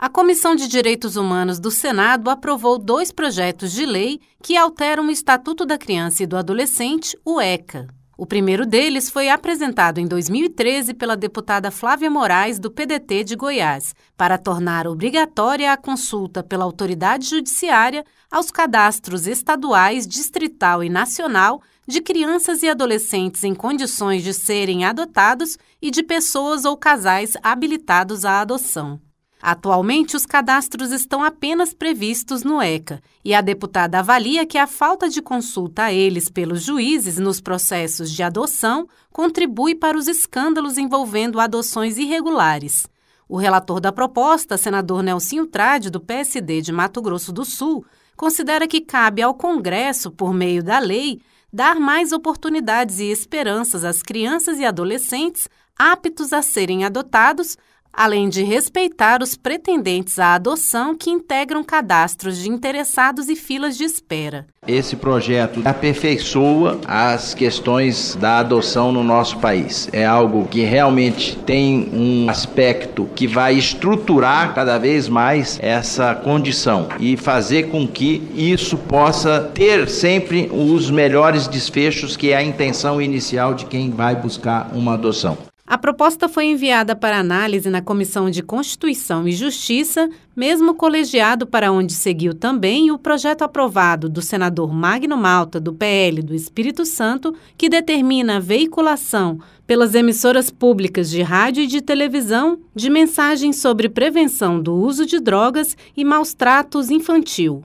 A Comissão de Direitos Humanos do Senado aprovou dois projetos de lei que alteram o Estatuto da Criança e do Adolescente, o ECA. O primeiro deles foi apresentado em 2013 pela deputada Flávia Moraes, do PDT de Goiás, para tornar obrigatória a consulta pela autoridade judiciária aos cadastros estaduais, distrital e nacional de crianças e adolescentes em condições de serem adotados e de pessoas ou casais habilitados à adoção. Atualmente, os cadastros estão apenas previstos no ECA e a deputada avalia que a falta de consulta a eles pelos juízes nos processos de adoção contribui para os escândalos envolvendo adoções irregulares. O relator da proposta, senador Nelsinho Trade, do PSD de Mato Grosso do Sul, considera que cabe ao Congresso, por meio da lei, dar mais oportunidades e esperanças às crianças e adolescentes aptos a serem adotados além de respeitar os pretendentes à adoção que integram cadastros de interessados e filas de espera. Esse projeto aperfeiçoa as questões da adoção no nosso país. É algo que realmente tem um aspecto que vai estruturar cada vez mais essa condição e fazer com que isso possa ter sempre os melhores desfechos, que é a intenção inicial de quem vai buscar uma adoção. A proposta foi enviada para análise na Comissão de Constituição e Justiça, mesmo colegiado para onde seguiu também o projeto aprovado do senador Magno Malta, do PL do Espírito Santo, que determina a veiculação pelas emissoras públicas de rádio e de televisão de mensagens sobre prevenção do uso de drogas e maus tratos infantil.